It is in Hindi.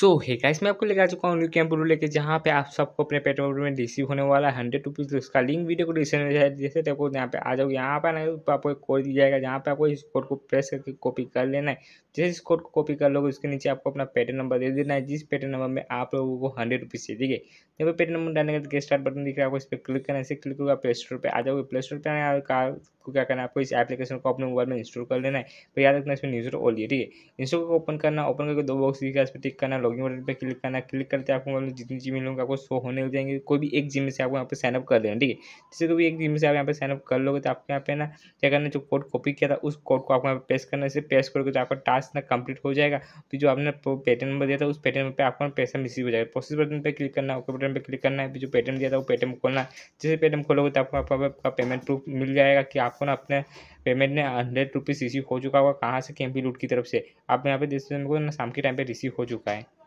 सो है गाइस मैं आपको लेकर आ चुका हूँ कैंप लेके जहाँ पे आप सबको अपने पेट्रोल में रिसीव होने वाला है हंड्रेड रुपीज़ उसका लिंक वीडियो को डिस्क्रिप्शन में है जैसे देखो यहाँ पे आ जाओ यहाँ पे ना तो आपको एक कोड दिया जाएगा जहाँ पे आपको इस कोड को प्रेस करके कॉपी कर लेना है जैसे इस कोड को कॉपी कर लोगे उसके नीचे आपको अपना पेट्रोल नंबर दे देना है जिस पेट्रोल नंबर में आप लोगों को हंड्रेड रुपीज़ दे दिए है यहाँ पे पेट्रोल नंबर डालने के स्टार्ट बटन तो दिख रहा है आपको इस पर क्लिक करना है क्लिक होगा प्ले स्टोर पर आ जाओगे प्ले स्टोर पर आने का क्या करना है आपको इस एप्लीकेशन को अपने मोबाइल में इंस्टॉल कर लेना है फिर तो याद रखना इसमें न्यूज़ ऑल ठीक है इंस्टॉल को ओपन करना ओपन करके दो बॉक्स दिखा इस पर टिक करना बटन पर क्लिक करना क्लिक करते आपको मतलब जितनी जिम मेल होंगे आपको शो होने हो जाएंगे कोई भी एक जिम में से आपको यहाँ पे साइनअप कर देना ठीक है जैसे कोई एक जिम से आप यहाँ पे साइनअप कर लोगे तो आपको यहाँ पे ना क्या करना जो कोड कॉपी किया था उस कोड को आपको यहाँ पर पेश करना इसे पेश करोगे तो आपका टास्क ना कंप्लीट हो जाएगा तो जो आपने पेटन नंबर दिया था उस पेटन नंबर पर आपको पैसा रिसीव हो जाएगा प्रोसेस बटन पर क्लिक करना ओके बटन पर क्लिक करना है जो पेटन दिया था वो पैटर्न खोलना जैसे पैटर्न खोलोगे तो आपको आपका पेमेंट प्रूफ मिल जाएगा कि आपको ना अपने पेमेंट ने हंड्रेड रुपीज़ रिसीव हो चुका होगा कहाँ से के लूट की तरफ से आप यहाँ पे देख सकते हैं ना शाम के टाइम पे रिसीव हो चुका है